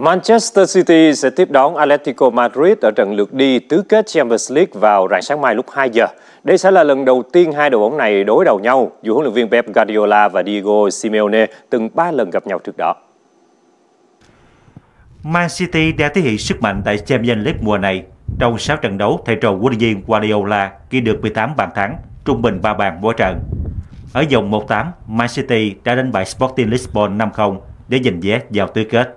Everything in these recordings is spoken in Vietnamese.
Manchester City sẽ tiếp đón Atletico Madrid ở trận lượt đi tứ kết Champions League vào rạng sáng mai lúc 2 giờ. Đây sẽ là lần đầu tiên hai đội bóng này đối đầu nhau, dù huấn luyện viên Pep Guardiola và Diego Simeone từng 3 lần gặp nhau trước đó. Man City đã thể hiện sức mạnh tại Champions League mùa này. Trong 6 trận đấu, thầy trò huấn luyện viên Guardiola ghi được 18 bàn thắng, trung bình 3 bàn mỗi trận. Ở vòng 1-8, Man City đã đánh bại Sporting Lisbon 5-0 để giành vé vào tứ kết.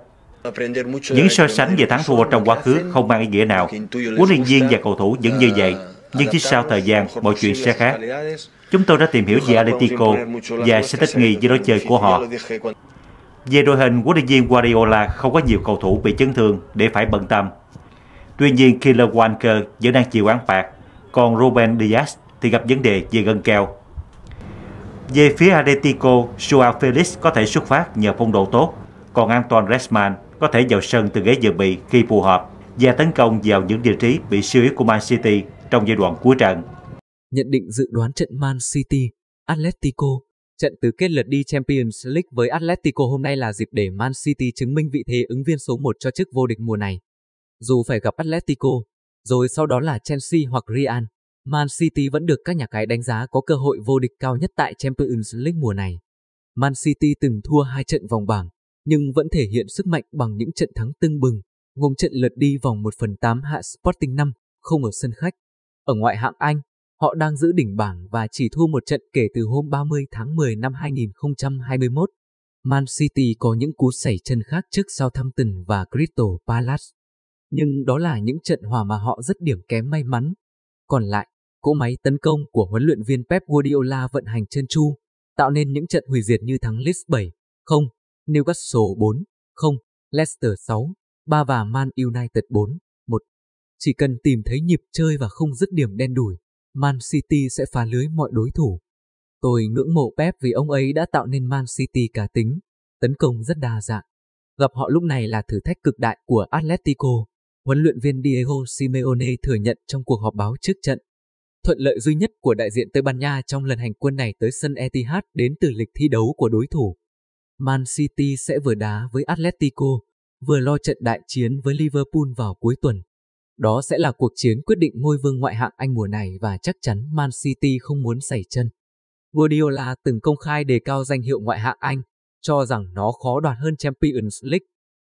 Những so sánh về thắng thua trong quá khứ không mang ý nghĩa nào. Huấn luyện viên và cầu thủ vẫn như vậy, nhưng chỉ sau thời gian, mọi chuyện sẽ khác. Chúng tôi đã tìm hiểu về Atletico và sẽ thích nghi với đối chơi của họ. Về đội hình, huấn luyện viên Guardiola không có nhiều cầu thủ bị chấn thương để phải bận tâm. Tuy nhiên, Killer Walker vẫn đang chịu án phạt, còn Ruben Diaz thì gặp vấn đề về gân keo. Về phía Atletico, Joao Felix có thể xuất phát nhờ phong độ tốt, còn Antoine Resman có thể vào sân từ ghế dự bị khi phù hợp và tấn công vào những địa trí bị suy yếu của Man City trong giai đoạn cuối trận. Nhận định dự đoán trận Man City, Atletico Trận tứ kết lượt đi Champions League với Atletico hôm nay là dịp để Man City chứng minh vị thế ứng viên số 1 cho chức vô địch mùa này. Dù phải gặp Atletico, rồi sau đó là Chelsea hoặc Real, Man City vẫn được các nhà cái đánh giá có cơ hội vô địch cao nhất tại Champions League mùa này. Man City từng thua hai trận vòng bảng, nhưng vẫn thể hiện sức mạnh bằng những trận thắng tưng bừng, gồm trận lượt đi vòng 1 phần 8 hạ Sporting 5, không ở sân khách. Ở ngoại hạng Anh, họ đang giữ đỉnh bảng và chỉ thua một trận kể từ hôm 30 tháng 10 năm 2021. Man City có những cú sảy chân khác trước Southampton và Crystal Palace. Nhưng đó là những trận hòa mà họ rất điểm kém may mắn. Còn lại, cỗ máy tấn công của huấn luyện viên Pep Guardiola vận hành chân chu, tạo nên những trận hủy diệt như thắng Leeds 7, 0 Newcastle 4, 0, Leicester 6, 3 và Man United 4, 1. Chỉ cần tìm thấy nhịp chơi và không dứt điểm đen đủi, Man City sẽ phá lưới mọi đối thủ. Tôi ngưỡng mộ Pep vì ông ấy đã tạo nên Man City cá tính, tấn công rất đa dạng. Gặp họ lúc này là thử thách cực đại của Atletico, huấn luyện viên Diego Simeone thừa nhận trong cuộc họp báo trước trận. Thuận lợi duy nhất của đại diện Tây Ban Nha trong lần hành quân này tới sân Etihad đến từ lịch thi đấu của đối thủ. Man City sẽ vừa đá với Atletico, vừa lo trận đại chiến với Liverpool vào cuối tuần. Đó sẽ là cuộc chiến quyết định ngôi vương ngoại hạng Anh mùa này và chắc chắn Man City không muốn xảy chân. Guardiola từng công khai đề cao danh hiệu ngoại hạng Anh, cho rằng nó khó đoạt hơn Champions League.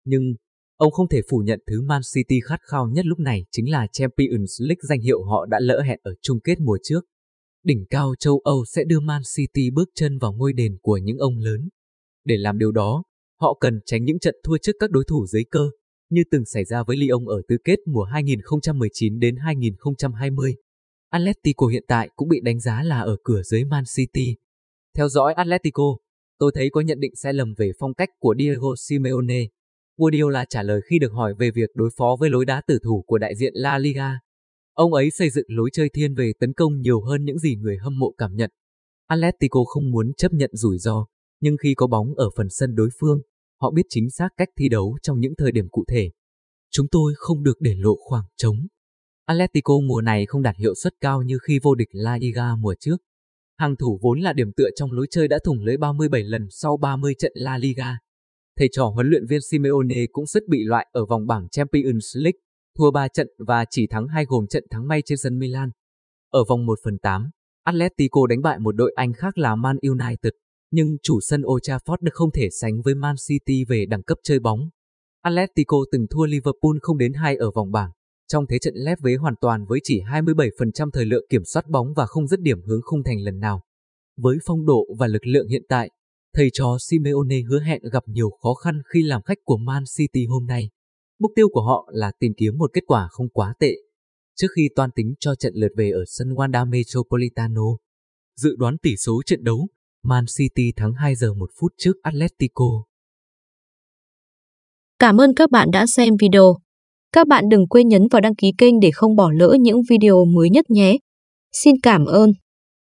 Nhưng, ông không thể phủ nhận thứ Man City khát khao nhất lúc này chính là Champions League danh hiệu họ đã lỡ hẹn ở chung kết mùa trước. Đỉnh cao châu Âu sẽ đưa Man City bước chân vào ngôi đền của những ông lớn. Để làm điều đó, họ cần tránh những trận thua trước các đối thủ dưới cơ, như từng xảy ra với Lyon ở tứ kết mùa 2019 đến 2020. Atletico hiện tại cũng bị đánh giá là ở cửa dưới Man City. Theo dõi Atletico, tôi thấy có nhận định sai lầm về phong cách của Diego Simeone. Guardiola trả lời khi được hỏi về việc đối phó với lối đá tử thủ của đại diện La Liga. Ông ấy xây dựng lối chơi thiên về tấn công nhiều hơn những gì người hâm mộ cảm nhận. Atletico không muốn chấp nhận rủi ro, nhưng khi có bóng ở phần sân đối phương, họ biết chính xác cách thi đấu trong những thời điểm cụ thể. Chúng tôi không được để lộ khoảng trống. Atletico mùa này không đạt hiệu suất cao như khi vô địch La Liga mùa trước. Hàng thủ vốn là điểm tựa trong lối chơi đã thủng lưới 37 lần sau 30 trận La Liga. Thầy trò huấn luyện viên Simeone cũng rất bị loại ở vòng bảng Champions League, thua 3 trận và chỉ thắng 2 gồm trận thắng may trên sân Milan. Ở vòng 1 phần 8, Atletico đánh bại một đội Anh khác là Man United nhưng chủ sân Old Trafford được không thể sánh với Man City về đẳng cấp chơi bóng. Atletico từng thua Liverpool không đến 2 ở vòng bảng, trong thế trận lép vế hoàn toàn với chỉ 27% thời lượng kiểm soát bóng và không dứt điểm hướng khung thành lần nào. Với phong độ và lực lượng hiện tại, thầy trò Simeone hứa hẹn gặp nhiều khó khăn khi làm khách của Man City hôm nay. Mục tiêu của họ là tìm kiếm một kết quả không quá tệ, trước khi toan tính cho trận lượt về ở sân Wanda Metropolitano. Dự đoán tỷ số trận đấu Man City thắng 2 giờ 1 phút trước Atletico. Cảm ơn các bạn đã xem video. Các bạn đừng quên nhấn vào đăng ký kênh để không bỏ lỡ những video mới nhất nhé. Xin cảm ơn.